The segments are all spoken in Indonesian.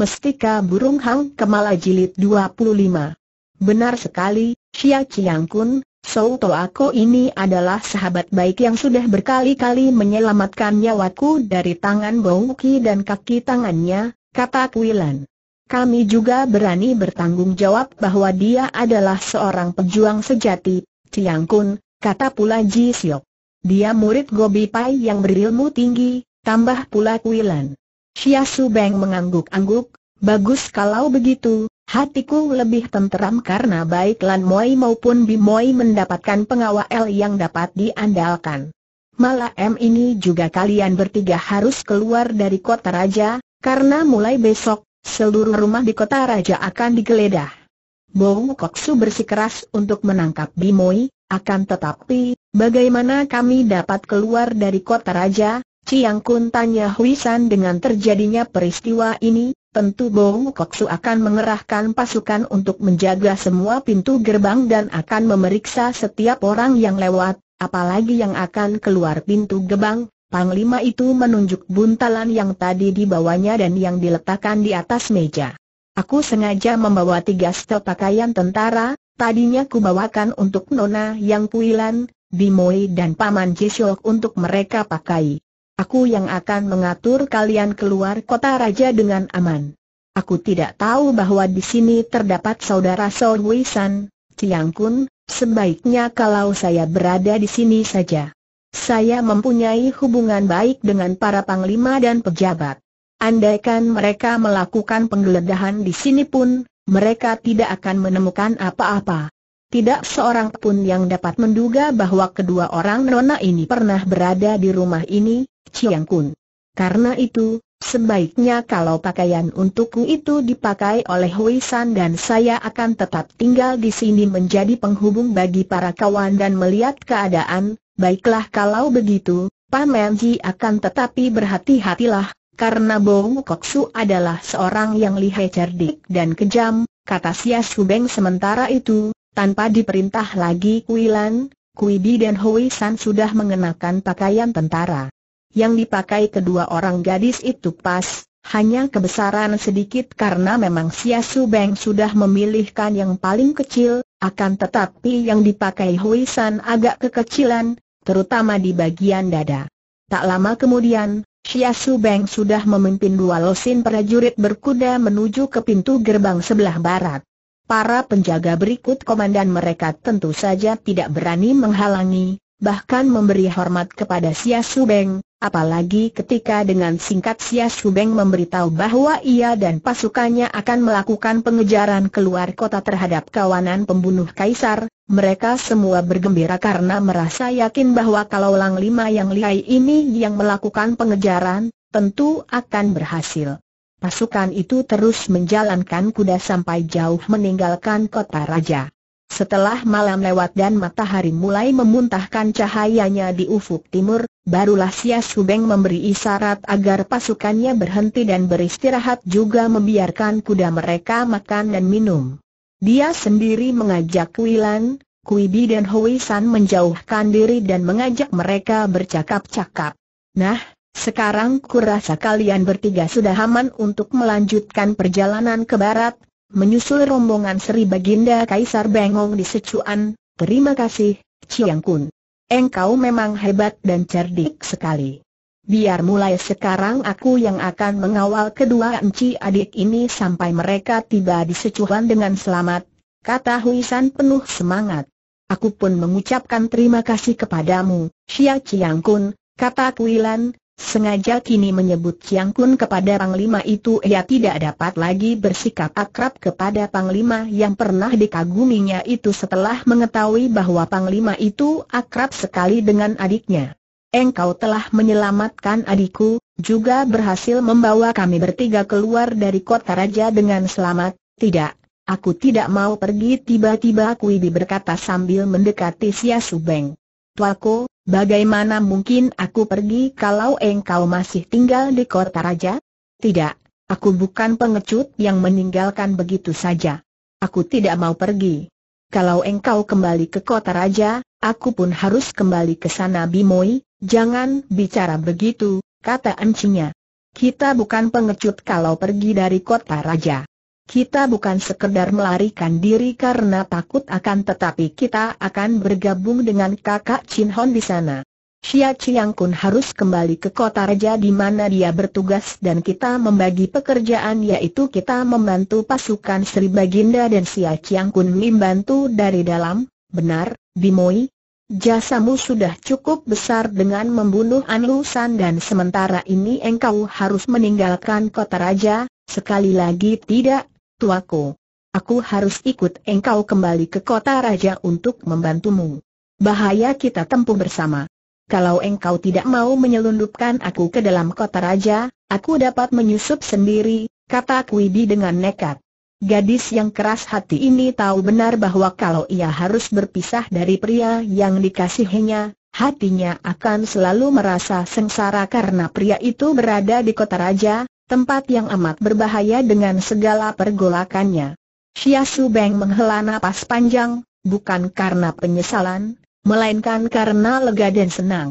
Mestika Burung Hang Kemala Jilid 25. Benar sekali, Xia Chiang Kun, Souto Ako ini adalah sahabat baik yang sudah berkali-kali menyelamatkan nyawaku dari tangan Bongki dan kaki tangannya, kata Kuilan. Kami juga berani bertanggung jawab bahwa dia adalah seorang pejuang sejati, Chiang Kun, kata pula Ji Siok. Dia murid Gobi Pai yang berilmu tinggi, tambah pula Kuilan. Chia Su Beng mengangguk-angguk, bagus kalau begitu, hatiku lebih tenteram karena baik Lan Moi maupun Bi Moi mendapatkan pengawal yang dapat diandalkan. Malah M ini juga kalian bertiga harus keluar dari kota raja, karena mulai besok, seluruh rumah di kota raja akan digeledah. Bong Su bersikeras untuk menangkap Bi Moi, akan tetapi, bagaimana kami dapat keluar dari kota raja, Ciang Kun tanya Hui San dengan terjadinya peristiwa ini, tentu Bong Koksu akan mengerahkan pasukan untuk menjaga semua pintu gerbang dan akan memeriksa setiap orang yang lewat, apalagi yang akan keluar pintu gerbang. Panglima itu menunjuk buntalan yang tadi dibawanya dan yang diletakkan di atas meja. Aku sengaja membawa tiga setel pakaian tentara, tadinya kubawakan untuk Nona Yang Puilan, Bimoi dan Paman Jisok untuk mereka pakai. Aku yang akan mengatur kalian keluar kota raja dengan aman. Aku tidak tahu bahwa di sini terdapat saudara Wei San, Tiang Kun, sebaiknya kalau saya berada di sini saja. Saya mempunyai hubungan baik dengan para panglima dan pejabat. Andaikan mereka melakukan penggeledahan di sini pun, mereka tidak akan menemukan apa-apa. Tidak seorang pun yang dapat menduga bahwa kedua orang nona ini pernah berada di rumah ini, Chiang Kun. Karena itu, sebaiknya kalau pakaian untukku itu dipakai oleh Hui San dan saya akan tetap tinggal di sini menjadi penghubung bagi para kawan dan melihat keadaan, baiklah kalau begitu, Paman Ji akan tetapi berhati-hatilah, karena Bong Kok Su adalah seorang yang lihai cerdik dan kejam, kata Sia Su Beng sementara itu, tanpa diperintah lagi Kuilan, Kuidi dan Hui San sudah mengenakan pakaian tentara yang dipakai kedua orang gadis itu pas, hanya kebesaran sedikit karena memang Sia Su Beng sudah memilihkan yang paling kecil, akan tetapi yang dipakai Hui San agak kekecilan, terutama di bagian dada. Tak lama kemudian, Sia Su Beng sudah memimpin dua losin prajurit berkuda menuju ke pintu gerbang sebelah barat. Para penjaga berikut komandan mereka tentu saja tidak berani menghalangi, bahkan memberi hormat kepada Sia Subeng, apalagi ketika dengan singkat Sia Subeng memberitahu bahwa ia dan pasukannya akan melakukan pengejaran keluar kota terhadap kawanan pembunuh Kaisar, mereka semua bergembira karena merasa yakin bahwa kalau Lang Lima yang lihai ini yang melakukan pengejaran, tentu akan berhasil. Pasukan itu terus menjalankan kuda sampai jauh meninggalkan kota raja. Setelah malam lewat dan matahari mulai memuntahkan cahayanya di ufuk timur, barulah Sia Subeng memberi isyarat agar pasukannya berhenti dan beristirahat juga membiarkan kuda mereka makan dan minum. Dia sendiri mengajak Wilan, Kuibi dan Hui menjauhkan diri dan mengajak mereka bercakap-cakap. Nah, sekarang kurasa kalian bertiga sudah aman untuk melanjutkan perjalanan ke barat, Menyusul rombongan Sri Baginda Kaisar Bengong di Sichuan. terima kasih, Chiang Kun. Engkau memang hebat dan cerdik sekali. Biar mulai sekarang aku yang akan mengawal kedua enci adik ini sampai mereka tiba di Sichuan dengan selamat, kata Huisan penuh semangat. Aku pun mengucapkan terima kasih kepadamu, Xia Chiang Kun, kata Kuilan, Sengaja kini menyebut Chiang Kun kepada Panglima itu ia tidak dapat lagi bersikap akrab kepada Panglima yang pernah dikaguminya itu setelah mengetahui bahwa Panglima itu akrab sekali dengan adiknya. Engkau telah menyelamatkan adikku, juga berhasil membawa kami bertiga keluar dari kota raja dengan selamat, tidak, aku tidak mau pergi tiba-tiba Kuibi berkata sambil mendekati Sia Subeng. Tuaku, bagaimana mungkin aku pergi kalau engkau masih tinggal di kota raja? Tidak, aku bukan pengecut yang meninggalkan begitu saja. Aku tidak mau pergi. Kalau engkau kembali ke kota raja, aku pun harus kembali ke sana Bimoi, jangan bicara begitu, kata encinya. Kita bukan pengecut kalau pergi dari kota raja. Kita bukan sekedar melarikan diri karena takut akan tetapi kita akan bergabung dengan kakak Chin Hon di sana. Xia Chiang Kun harus kembali ke kota raja di mana dia bertugas dan kita membagi pekerjaan yaitu kita membantu pasukan Sri Baginda dan Xia Chiang Kun membantu dari dalam, benar, Bimoi? Jasamu sudah cukup besar dengan membunuh Anlu San dan sementara ini engkau harus meninggalkan kota raja, Sekali lagi tidak tuaku. Aku harus ikut engkau kembali ke kota raja untuk membantumu. Bahaya kita tempuh bersama. Kalau engkau tidak mau menyelundupkan aku ke dalam kota raja, aku dapat menyusup sendiri, kata Kuibi dengan nekat. Gadis yang keras hati ini tahu benar bahwa kalau ia harus berpisah dari pria yang dikasihinya, hatinya akan selalu merasa sengsara karena pria itu berada di kota raja, Tempat yang amat berbahaya dengan segala pergolakannya. Xia Su Beng menghela nafas panjang, bukan karena penyesalan, melainkan karena lega dan senang.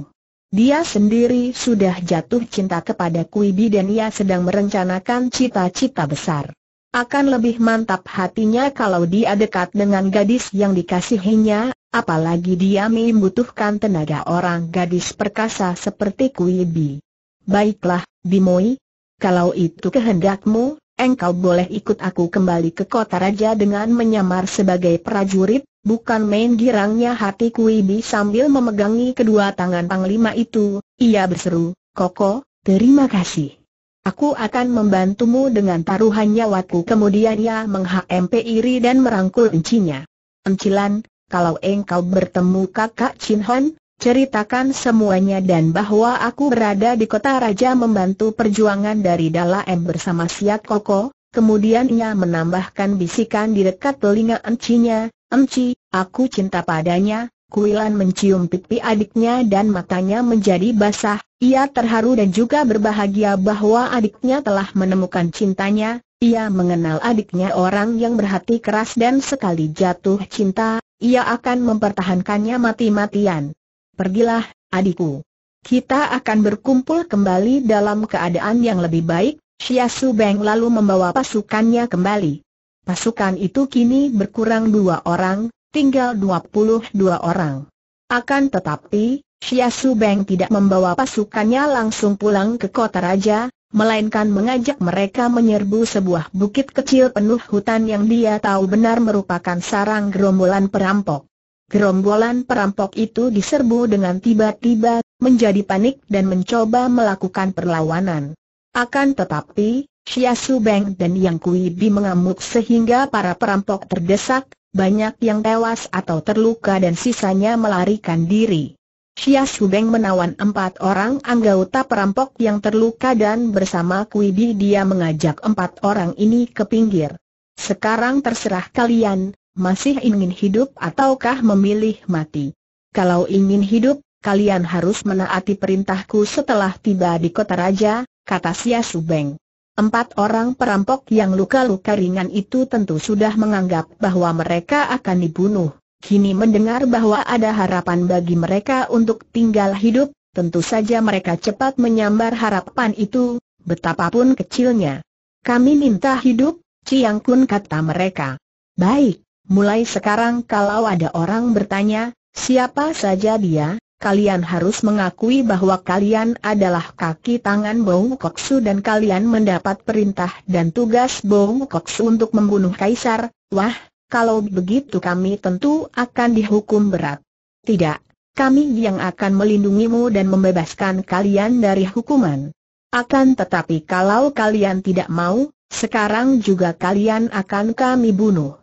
Dia sendiri sudah jatuh cinta kepada Kui Bi dan ia sedang merencanakan cita-cita besar. Akan lebih mantap hatinya kalau dia dekat dengan gadis yang dikasihinya, apalagi dia membutuhkan tenaga orang gadis perkasa seperti Kui Bi. Baiklah, Bimoi, kalau itu kehendakmu, engkau boleh ikut aku kembali ke kota raja dengan menyamar sebagai prajurit, bukan main girangnya hati Kuibi sambil memegangi kedua tangan panglima itu, ia berseru, Koko, terima kasih. Aku akan membantumu dengan taruhan nyawaku kemudian ia menghempe iri dan merangkul encinya. Encilan, kalau engkau bertemu kakak Chin Hon, ceritakan semuanya dan bahwa aku berada di kota raja membantu perjuangan dari Dala M bersama Siak Koko, kemudian ia menambahkan bisikan di dekat telinga encinya, Enci, aku cinta padanya, Kuilan mencium pipi adiknya dan matanya menjadi basah, ia terharu dan juga berbahagia bahwa adiknya telah menemukan cintanya, ia mengenal adiknya orang yang berhati keras dan sekali jatuh cinta, ia akan mempertahankannya mati-matian. Pergilah, adikku. Kita akan berkumpul kembali dalam keadaan yang lebih baik, Xia Su Beng lalu membawa pasukannya kembali. Pasukan itu kini berkurang dua orang, tinggal 22 orang. Akan tetapi, Xia Su Beng tidak membawa pasukannya langsung pulang ke kota raja, melainkan mengajak mereka menyerbu sebuah bukit kecil penuh hutan yang dia tahu benar merupakan sarang gerombolan perampok. Gerombolan perampok itu diserbu dengan tiba-tiba, menjadi panik dan mencoba melakukan perlawanan. Akan tetapi, Xia Su Beng dan Yang Kui Bi mengamuk sehingga para perampok terdesak, banyak yang tewas atau terluka dan sisanya melarikan diri. Xia Subeng menawan empat orang anggota perampok yang terluka dan bersama Kui Bi dia mengajak empat orang ini ke pinggir. Sekarang terserah kalian, masih ingin hidup ataukah memilih mati? Kalau ingin hidup, kalian harus menaati perintahku setelah tiba di kota raja, kata Sia Subeng. Empat orang perampok yang luka-luka ringan itu tentu sudah menganggap bahwa mereka akan dibunuh. Kini mendengar bahwa ada harapan bagi mereka untuk tinggal hidup, tentu saja mereka cepat menyambar harapan itu, betapapun kecilnya. Kami minta hidup, Ciang Kun kata mereka. Baik, Mulai sekarang kalau ada orang bertanya, siapa saja dia, kalian harus mengakui bahwa kalian adalah kaki tangan Bong Koksu dan kalian mendapat perintah dan tugas Bong Koksu untuk membunuh Kaisar. Wah, kalau begitu kami tentu akan dihukum berat. Tidak, kami yang akan melindungimu dan membebaskan kalian dari hukuman. Akan tetapi kalau kalian tidak mau, sekarang juga kalian akan kami bunuh.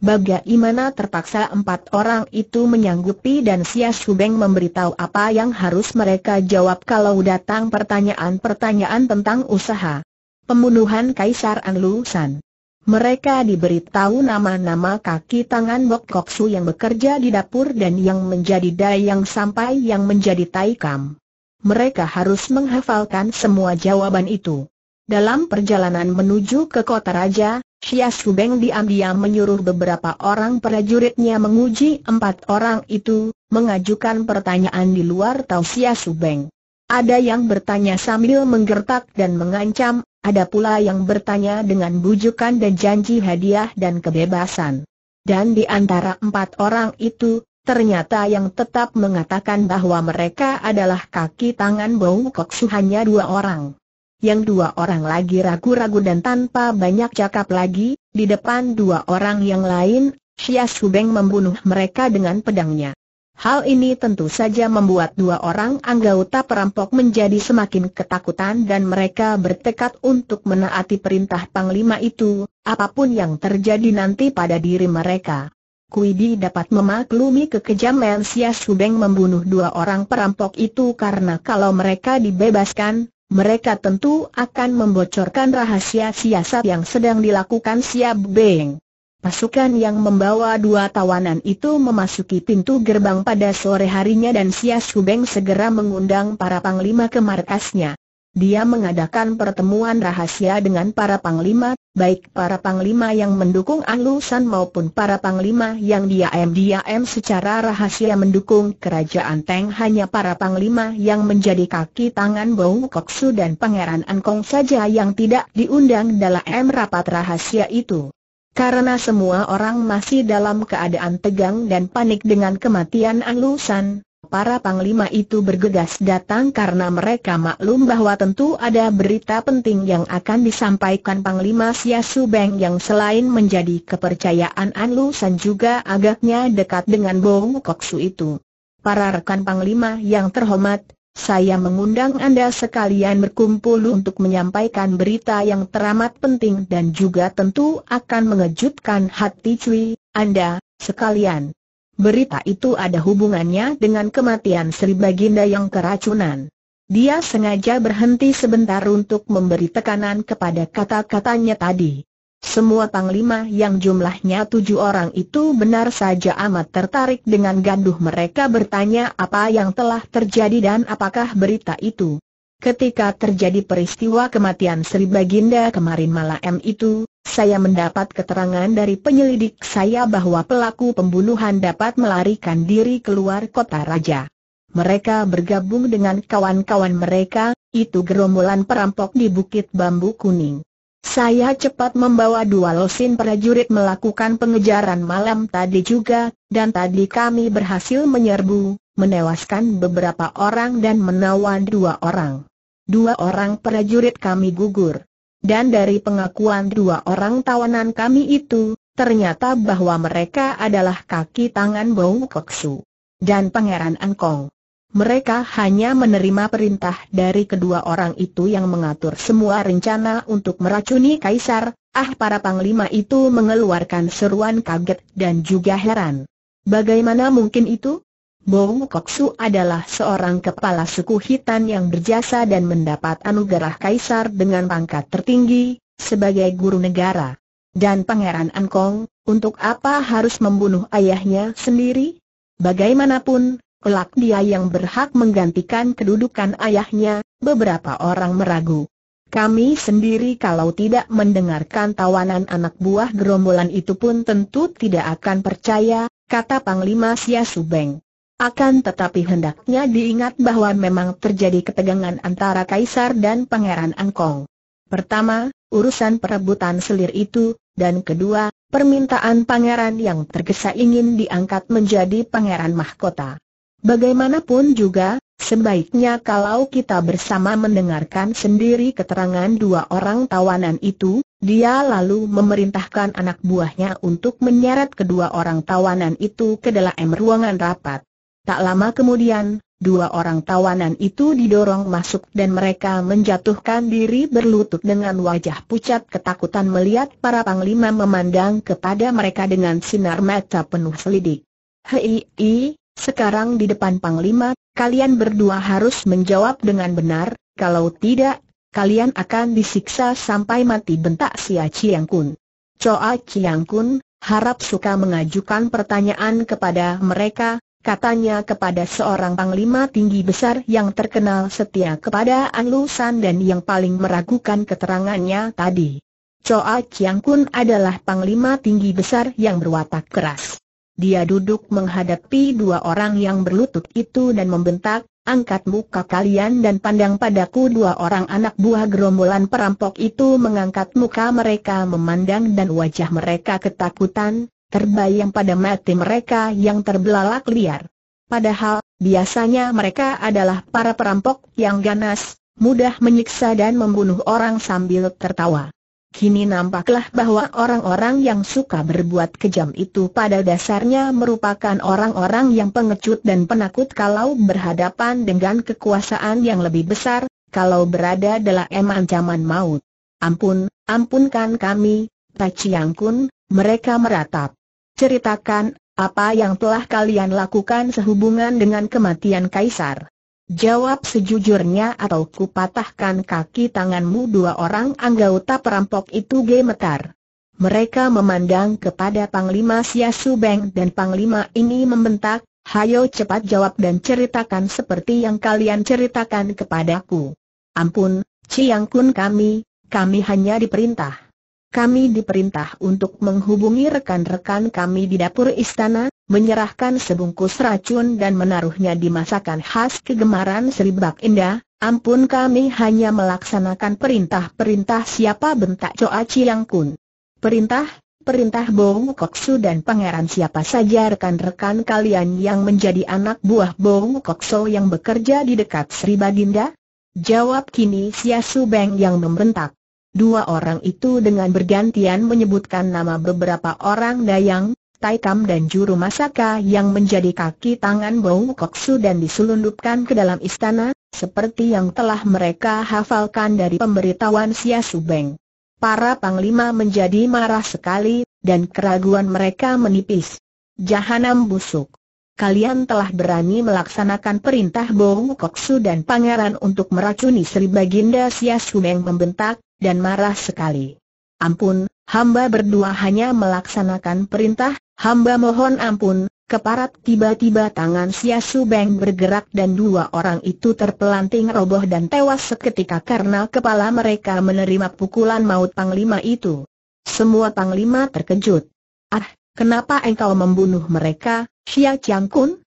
Bagaimana terpaksa empat orang itu menyanggupi dan Sia Subeng memberitahu apa yang harus mereka jawab kalau datang pertanyaan-pertanyaan tentang usaha pembunuhan Kaisar Anlusan. Mereka diberitahu nama-nama kaki tangan Bok Koksu yang bekerja di dapur dan yang menjadi dayang sampai yang menjadi taikam. Mereka harus menghafalkan semua jawaban itu. Dalam perjalanan menuju ke kota raja, Xia Subeng diam-diam menyuruh beberapa orang prajuritnya menguji empat orang itu, mengajukan pertanyaan di luar tahu Xia Subeng. Ada yang bertanya sambil menggertak dan mengancam, ada pula yang bertanya dengan bujukan dan janji hadiah dan kebebasan. Dan di antara empat orang itu, ternyata yang tetap mengatakan bahwa mereka adalah kaki tangan Bong Kok hanya dua orang yang dua orang lagi ragu-ragu dan tanpa banyak cakap lagi, di depan dua orang yang lain, Xia Subeng membunuh mereka dengan pedangnya. Hal ini tentu saja membuat dua orang anggota perampok menjadi semakin ketakutan dan mereka bertekad untuk menaati perintah Panglima itu, apapun yang terjadi nanti pada diri mereka. Kuidi dapat memaklumi kekejaman Sia Subeng membunuh dua orang perampok itu karena kalau mereka dibebaskan, mereka tentu akan membocorkan rahasia siasat yang sedang dilakukan Siap Beng. Pasukan yang membawa dua tawanan itu memasuki pintu gerbang pada sore harinya dan Sia Subeng segera mengundang para panglima ke markasnya. Dia mengadakan pertemuan rahasia dengan para panglima, baik para panglima yang mendukung Alusan maupun para panglima yang diam-diam secara rahasia mendukung kerajaan Teng hanya para panglima yang menjadi kaki tangan Bau Koksu dan Pangeran Ankong saja yang tidak diundang dalam rapat rahasia itu. Karena semua orang masih dalam keadaan tegang dan panik dengan kematian Anlusan, Para panglima itu bergegas datang karena mereka maklum bahwa tentu ada berita penting yang akan disampaikan Panglima Siasu Beng yang selain menjadi kepercayaan An Lu San juga agaknya dekat dengan Bong Koksu itu. Para rekan Panglima yang terhormat, saya mengundang Anda sekalian berkumpul untuk menyampaikan berita yang teramat penting dan juga tentu akan mengejutkan hati cuy, Anda, sekalian berita itu ada hubungannya dengan kematian Sri Baginda yang keracunan. Dia sengaja berhenti sebentar untuk memberi tekanan kepada kata-katanya tadi. Semua panglima yang jumlahnya tujuh orang itu benar saja amat tertarik dengan gaduh mereka bertanya apa yang telah terjadi dan apakah berita itu. Ketika terjadi peristiwa kematian Sri Baginda kemarin malam itu, saya mendapat keterangan dari penyelidik saya bahwa pelaku pembunuhan dapat melarikan diri keluar kota raja. Mereka bergabung dengan kawan-kawan mereka, itu gerombolan perampok di Bukit Bambu Kuning. Saya cepat membawa dua losin prajurit melakukan pengejaran malam tadi juga, dan tadi kami berhasil menyerbu, menewaskan beberapa orang dan menawan dua orang. Dua orang prajurit kami gugur. Dan dari pengakuan dua orang tawanan kami itu, ternyata bahwa mereka adalah kaki tangan Bau Koksu dan Pangeran Angkong. Mereka hanya menerima perintah dari kedua orang itu yang mengatur semua rencana untuk meracuni Kaisar, ah para panglima itu mengeluarkan seruan kaget dan juga heran. Bagaimana mungkin itu? Kok Koksu adalah seorang kepala suku Hitan yang berjasa dan mendapat anugerah kaisar dengan pangkat tertinggi, sebagai guru negara. Dan Pangeran Kong. untuk apa harus membunuh ayahnya sendiri? Bagaimanapun, kelak dia yang berhak menggantikan kedudukan ayahnya, beberapa orang meragu. Kami sendiri kalau tidak mendengarkan tawanan anak buah gerombolan itu pun tentu tidak akan percaya, kata Panglima Sia Subeng. Akan tetapi hendaknya diingat bahwa memang terjadi ketegangan antara Kaisar dan Pangeran Angkong. Pertama, urusan perebutan selir itu, dan kedua, permintaan pangeran yang tergesa ingin diangkat menjadi pangeran mahkota. Bagaimanapun juga, sebaiknya kalau kita bersama mendengarkan sendiri keterangan dua orang tawanan itu, dia lalu memerintahkan anak buahnya untuk menyeret kedua orang tawanan itu ke dalam ruangan rapat. Tak lama kemudian, dua orang tawanan itu didorong masuk dan mereka menjatuhkan diri berlutut dengan wajah pucat ketakutan melihat para panglima memandang kepada mereka dengan sinar mata penuh selidik. Hei, hei, sekarang di depan panglima, kalian berdua harus menjawab dengan benar, kalau tidak, kalian akan disiksa sampai mati bentak Sia Chiang Kun. Choa Chiang Kun, harap suka mengajukan pertanyaan kepada mereka, Katanya kepada seorang panglima tinggi besar yang terkenal setia kepada An Lusan dan yang paling meragukan keterangannya tadi. Choa Chiang Kun adalah panglima tinggi besar yang berwatak keras. Dia duduk menghadapi dua orang yang berlutut itu dan membentak, angkat muka kalian dan pandang padaku dua orang anak buah gerombolan perampok itu mengangkat muka mereka memandang dan wajah mereka ketakutan, terbayang pada mati mereka yang terbelalak liar. Padahal, biasanya mereka adalah para perampok yang ganas, mudah menyiksa dan membunuh orang sambil tertawa. Kini nampaklah bahwa orang-orang yang suka berbuat kejam itu pada dasarnya merupakan orang-orang yang pengecut dan penakut kalau berhadapan dengan kekuasaan yang lebih besar, kalau berada dalam ancaman maut. Ampun, ampunkan kami, Paciang Kun, mereka meratap. Ceritakan, apa yang telah kalian lakukan sehubungan dengan kematian Kaisar? Jawab sejujurnya atau ku patahkan kaki tanganmu dua orang anggota perampok itu gemetar. Mereka memandang kepada Panglima Sia Subeng dan Panglima ini membentak, Hayo cepat jawab dan ceritakan seperti yang kalian ceritakan kepadaku. Ampun, Ciang kami, kami hanya diperintah kami diperintah untuk menghubungi rekan-rekan kami di dapur istana, menyerahkan sebungkus racun dan menaruhnya di masakan khas kegemaran Bak Indah. Ampun kami hanya melaksanakan perintah-perintah siapa bentak Aci yang Kun. Perintah, perintah Bong Su dan pangeran siapa saja rekan-rekan kalian yang menjadi anak buah Bong Kokso yang bekerja di dekat Sri Baginda? Jawab kini Sia Su Beng yang membentak. Dua orang itu dengan bergantian menyebutkan nama beberapa orang dayang, Taikam dan juru masaka yang menjadi kaki tangan Bau Koksu dan diselundupkan ke dalam istana, seperti yang telah mereka hafalkan dari pemberitahuan Sia Subeng. Para panglima menjadi marah sekali, dan keraguan mereka menipis. Jahanam busuk. Kalian telah berani melaksanakan perintah Bau Koksu dan pangeran untuk meracuni Sri Baginda Sia Subeng membentak, dan marah sekali. Ampun, hamba berdua hanya melaksanakan perintah, hamba mohon ampun, keparat tiba-tiba tangan Sia Subeng Beng bergerak dan dua orang itu terpelanting roboh dan tewas seketika karena kepala mereka menerima pukulan maut Panglima itu. Semua Panglima terkejut. Ah, kenapa engkau membunuh mereka, Xia Chiang Kun?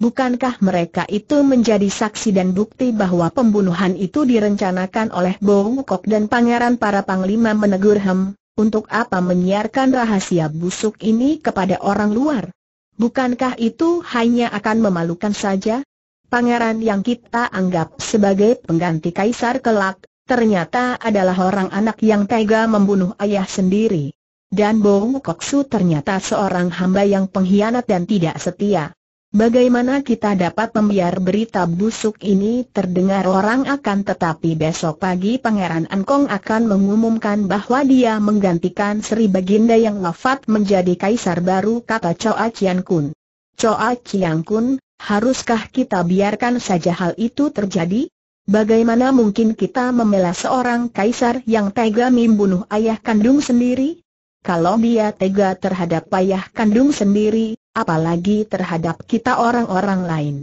Bukankah mereka itu menjadi saksi dan bukti bahwa pembunuhan itu direncanakan oleh Bongkok dan pangeran para panglima menegur Hem, untuk apa menyiarkan rahasia busuk ini kepada orang luar? Bukankah itu hanya akan memalukan saja? Pangeran yang kita anggap sebagai pengganti kaisar kelak, ternyata adalah orang anak yang tega membunuh ayah sendiri. Dan Bongkok Su ternyata seorang hamba yang pengkhianat dan tidak setia. Bagaimana kita dapat membiar berita busuk ini terdengar orang akan tetapi besok pagi Pangeran Angkong akan mengumumkan bahwa dia menggantikan Sri Baginda yang wafat menjadi kaisar baru kata Choa Chian Kun. Choa Chian Kun, haruskah kita biarkan saja hal itu terjadi? Bagaimana mungkin kita membela seorang kaisar yang tega membunuh ayah kandung sendiri? Kalau dia tega terhadap payah kandung sendiri, apalagi terhadap kita orang-orang lain.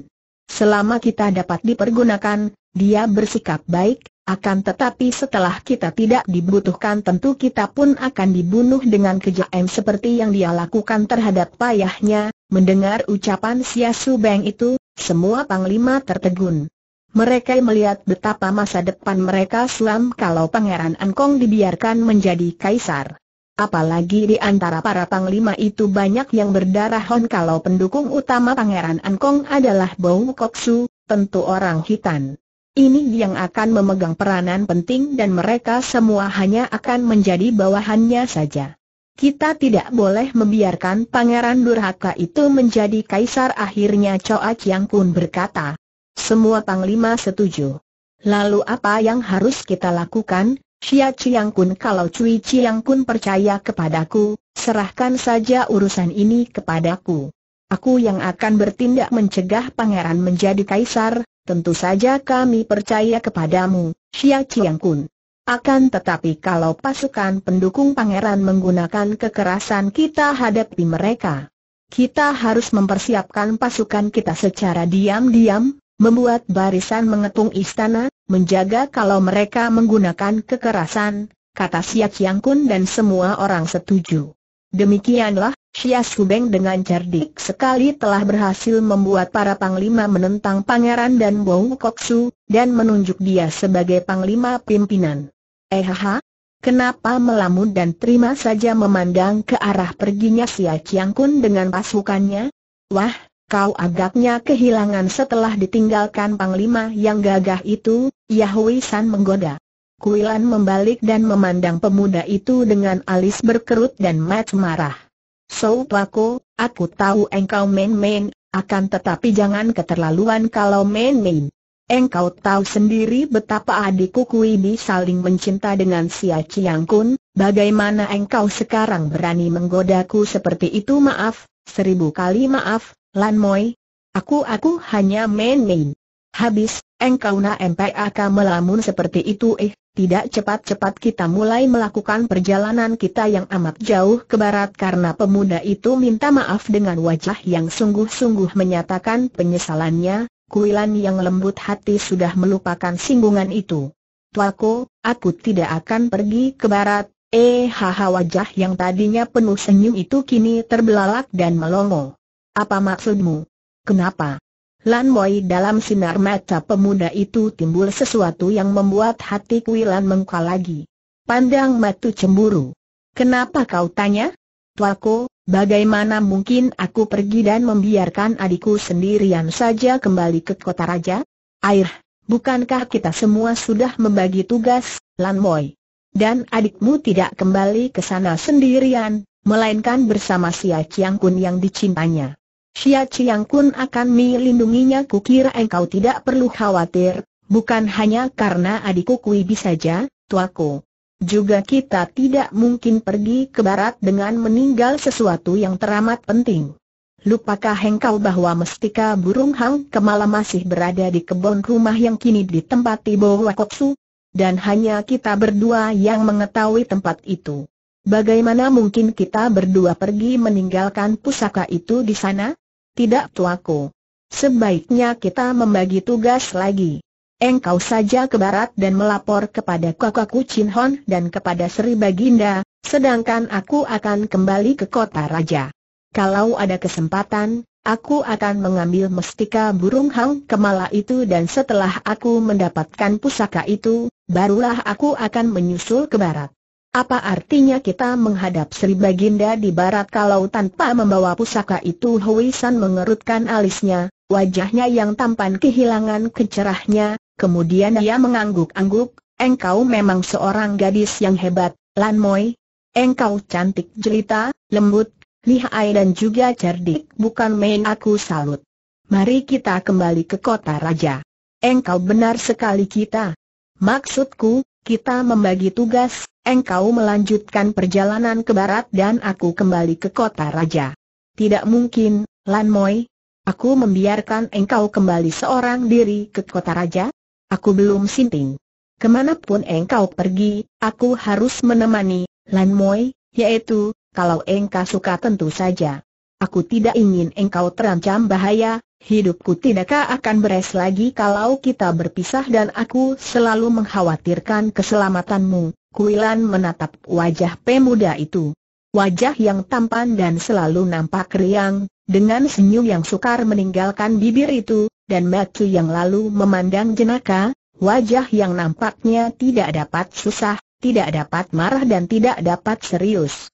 Selama kita dapat dipergunakan, dia bersikap baik, akan tetapi setelah kita tidak dibutuhkan tentu kita pun akan dibunuh dengan kejam seperti yang dia lakukan terhadap payahnya, mendengar ucapan Sia Su Beng itu, semua panglima tertegun. Mereka melihat betapa masa depan mereka selam kalau Pangeran Angkong dibiarkan menjadi kaisar. Apalagi di antara para panglima itu banyak yang berdarah Hon kalau pendukung utama Pangeran Ankong adalah Bau Koksu, tentu orang hitam. Ini yang akan memegang peranan penting dan mereka semua hanya akan menjadi bawahannya saja. Kita tidak boleh membiarkan Pangeran Durhaka itu menjadi kaisar akhirnya Choa Chiang Kun berkata. Semua panglima setuju. Lalu apa yang harus kita lakukan? Xia Chiang Kun kalau Cui Chiang Kun percaya kepadaku, serahkan saja urusan ini kepadaku. Aku yang akan bertindak mencegah pangeran menjadi kaisar, tentu saja kami percaya kepadamu, Xia Chiang Kun. Akan tetapi kalau pasukan pendukung pangeran menggunakan kekerasan kita hadapi mereka. Kita harus mempersiapkan pasukan kita secara diam-diam, membuat barisan mengepung istana, menjaga kalau mereka menggunakan kekerasan, kata Xia Kun dan semua orang setuju. Demikianlah, Xia Subeng dengan cerdik sekali telah berhasil membuat para panglima menentang pangeran dan Wong Koksu, dan menunjuk dia sebagai panglima pimpinan. Eh Ehaha, kenapa melamun dan terima saja memandang ke arah perginya Xia Kun dengan pasukannya? Wah, Kau agaknya kehilangan setelah ditinggalkan Panglima yang gagah itu, Yahui San menggoda. Kuilan membalik dan memandang pemuda itu dengan alis berkerut dan mat marah. So Pako, aku tahu engkau main-main, akan tetapi jangan keterlaluan kalau main-main. Engkau tahu sendiri betapa adikku ini saling mencinta dengan Sia Chiang Kun, bagaimana engkau sekarang berani menggodaku seperti itu maaf, seribu kali maaf, Lan Moi, aku-aku hanya main-main. Habis, engkau na MPAK melamun seperti itu eh, tidak cepat-cepat kita mulai melakukan perjalanan kita yang amat jauh ke barat karena pemuda itu minta maaf dengan wajah yang sungguh-sungguh menyatakan penyesalannya, Kuilan yang lembut hati sudah melupakan singgungan itu. Tuaku, aku tidak akan pergi ke barat, eh haha wajah yang tadinya penuh senyum itu kini terbelalak dan melongo. Apa maksudmu? Kenapa? Lan Boy dalam sinar mata pemuda itu timbul sesuatu yang membuat hati Lan mengkal lagi. Pandang matu cemburu. Kenapa kau tanya? Tuaku, bagaimana mungkin aku pergi dan membiarkan adikku sendirian saja kembali ke kota raja? Air, bukankah kita semua sudah membagi tugas, Lan Boy? Dan adikmu tidak kembali ke sana sendirian, melainkan bersama Sia Chiang Kun yang dicintanya. Xia Chiang Kun akan melindunginya kukira engkau tidak perlu khawatir, bukan hanya karena adikku Kui bisa saja, tuaku. Juga kita tidak mungkin pergi ke barat dengan meninggal sesuatu yang teramat penting. Lupakah engkau bahwa mestika burung hang kemala masih berada di kebun rumah yang kini ditempati bawah koksu, Dan hanya kita berdua yang mengetahui tempat itu. Bagaimana mungkin kita berdua pergi meninggalkan pusaka itu di sana? Tidak tuaku. Sebaiknya kita membagi tugas lagi. Engkau saja ke barat dan melapor kepada kakakku Chin Hon dan kepada Sri Baginda, sedangkan aku akan kembali ke kota raja. Kalau ada kesempatan, aku akan mengambil mestika burung hang kemala itu dan setelah aku mendapatkan pusaka itu, barulah aku akan menyusul ke barat. Apa artinya kita menghadap Sri Baginda di barat kalau tanpa membawa pusaka itu Hui San mengerutkan alisnya, wajahnya yang tampan kehilangan kecerahnya, kemudian ia mengangguk-angguk, engkau memang seorang gadis yang hebat, Lan Moi. Engkau cantik jelita, lembut, lihai dan juga cerdik, bukan main aku salut. Mari kita kembali ke kota raja. Engkau benar sekali kita. Maksudku, kita membagi tugas, engkau melanjutkan perjalanan ke barat dan aku kembali ke kota raja. Tidak mungkin, Lan Moi. Aku membiarkan engkau kembali seorang diri ke kota raja? Aku belum sinting. Kemanapun engkau pergi, aku harus menemani, Lan Moi, yaitu, kalau engkau suka tentu saja. Aku tidak ingin engkau terancam bahaya, Hidupku tidakkah akan beres lagi kalau kita berpisah dan aku selalu mengkhawatirkan keselamatanmu, Kuilan menatap wajah pemuda itu. Wajah yang tampan dan selalu nampak riang, dengan senyum yang sukar meninggalkan bibir itu, dan mata yang lalu memandang jenaka, wajah yang nampaknya tidak dapat susah, tidak dapat marah dan tidak dapat serius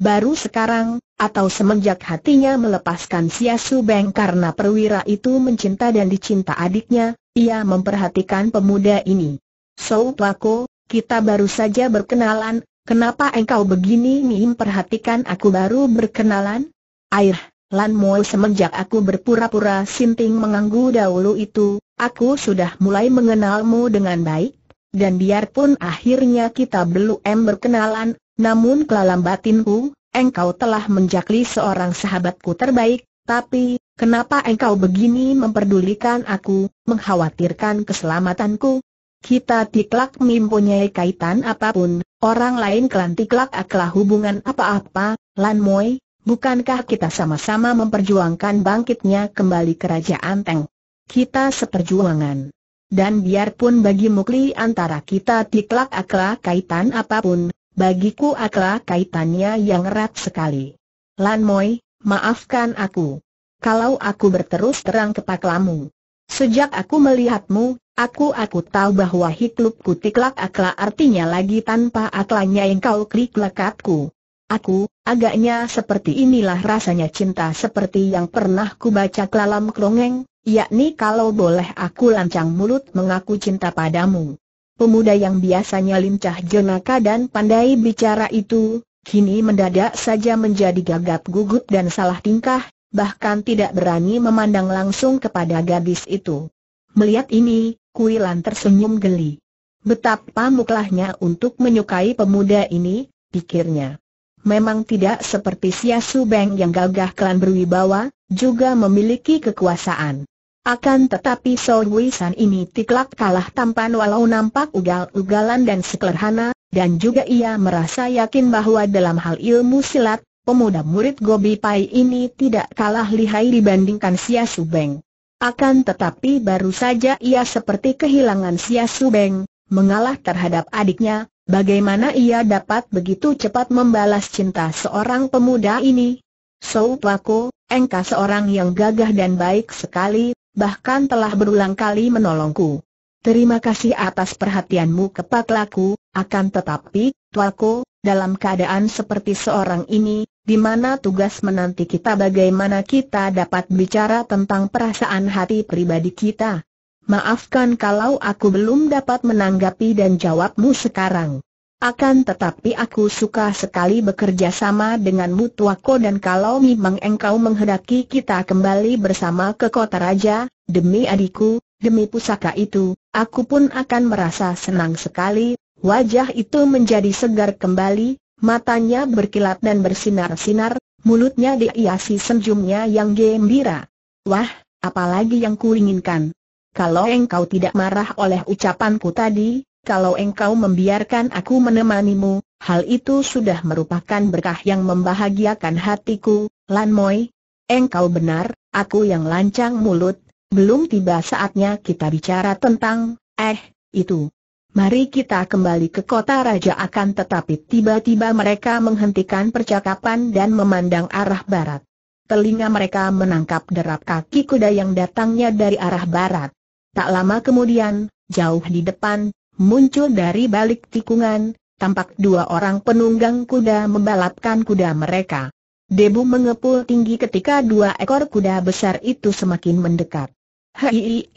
baru sekarang, atau semenjak hatinya melepaskan Sia Su Beng karena perwira itu mencinta dan dicinta adiknya, ia memperhatikan pemuda ini. So Plako, kita baru saja berkenalan, kenapa engkau begini nih perhatikan aku baru berkenalan? Air, Lan Mo semenjak aku berpura-pura sinting menganggu dahulu itu, aku sudah mulai mengenalmu dengan baik, dan biarpun akhirnya kita belum berkenalan, namun kelalam batinku, engkau telah menjakli seorang sahabatku terbaik, tapi, kenapa engkau begini memperdulikan aku, mengkhawatirkan keselamatanku? Kita tiklak mempunyai kaitan apapun, orang lain kelan tiklak aklah hubungan apa-apa, Lan Moi, bukankah kita sama-sama memperjuangkan bangkitnya kembali kerajaan Teng? Kita seperjuangan. Dan biarpun bagi mukli antara kita tiklak aklah kaitan apapun, Bagiku akla kaitannya yang erat sekali. Lan Moy, maafkan aku. Kalau aku berterus terang kepaklamu. Sejak aku melihatmu, aku aku tahu bahwa hitlupku tiklak akla artinya lagi tanpa aklanya yang kau klik lekatku. Aku, agaknya seperti inilah rasanya cinta seperti yang pernah ku baca kelalam klongeng, yakni kalau boleh aku lancang mulut mengaku cinta padamu. Pemuda yang biasanya lincah jenaka dan pandai bicara itu, kini mendadak saja menjadi gagap gugup dan salah tingkah, bahkan tidak berani memandang langsung kepada gadis itu. Melihat ini, Kuilan tersenyum geli. Betapa muklahnya untuk menyukai pemuda ini, pikirnya. Memang tidak seperti Sia Subeng yang gagah klan berwibawa, juga memiliki kekuasaan. Akan tetapi Hui Wisan ini tiklak kalah tampan walau nampak ugal-ugalan dan sekelerhana, dan juga ia merasa yakin bahwa dalam hal ilmu silat, pemuda murid Gobi Pai ini tidak kalah lihai dibandingkan Sia Subeng. Akan tetapi baru saja ia seperti kehilangan Sia Subeng, mengalah terhadap adiknya, bagaimana ia dapat begitu cepat membalas cinta seorang pemuda ini? So Pako, engkau seorang yang gagah dan baik sekali, bahkan telah berulang kali menolongku. Terima kasih atas perhatianmu kepat laku, akan tetapi, tuaku, dalam keadaan seperti seorang ini, di mana tugas menanti kita bagaimana kita dapat bicara tentang perasaan hati pribadi kita. Maafkan kalau aku belum dapat menanggapi dan jawabmu sekarang. Akan tetapi aku suka sekali bekerja sama denganmu Mutuako dan kalau memang engkau menghendaki kita kembali bersama ke kota raja, demi adikku, demi pusaka itu, aku pun akan merasa senang sekali. Wajah itu menjadi segar kembali, matanya berkilat dan bersinar-sinar, mulutnya dihiasi senyumnya yang gembira. Wah, apalagi yang kuinginkan. Kalau engkau tidak marah oleh ucapanku tadi, kalau engkau membiarkan aku menemanimu, hal itu sudah merupakan berkah yang membahagiakan hatiku, Lan Moi. Engkau benar, aku yang lancang mulut, belum tiba saatnya kita bicara tentang, eh, itu. Mari kita kembali ke kota raja akan tetapi tiba-tiba mereka menghentikan percakapan dan memandang arah barat. Telinga mereka menangkap derap kaki kuda yang datangnya dari arah barat. Tak lama kemudian, jauh di depan, muncul dari balik tikungan, tampak dua orang penunggang kuda membalapkan kuda mereka. Debu mengepul tinggi ketika dua ekor kuda besar itu semakin mendekat. Hei,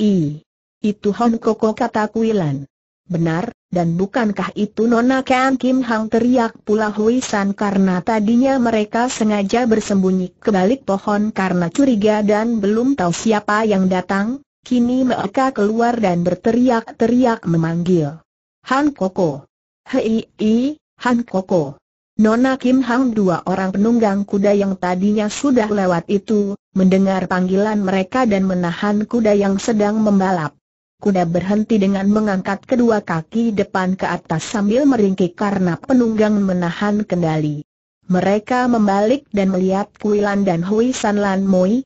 itu Hon Koko kata Kuilan. Benar, dan bukankah itu Nona Kang Kim Hang teriak pula Hui San karena tadinya mereka sengaja bersembunyi ke balik pohon karena curiga dan belum tahu siapa yang datang? Kini mereka keluar dan berteriak-teriak memanggil. Han Koko. Hei, i, Han Koko. Nona Kim Hang dua orang penunggang kuda yang tadinya sudah lewat itu, mendengar panggilan mereka dan menahan kuda yang sedang membalap. Kuda berhenti dengan mengangkat kedua kaki depan ke atas sambil meringkik karena penunggang menahan kendali. Mereka membalik dan melihat Kuilan dan Hui San Lan Moi,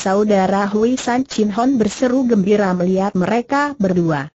Saudara Hui San Chin Hon berseru gembira melihat mereka berdua.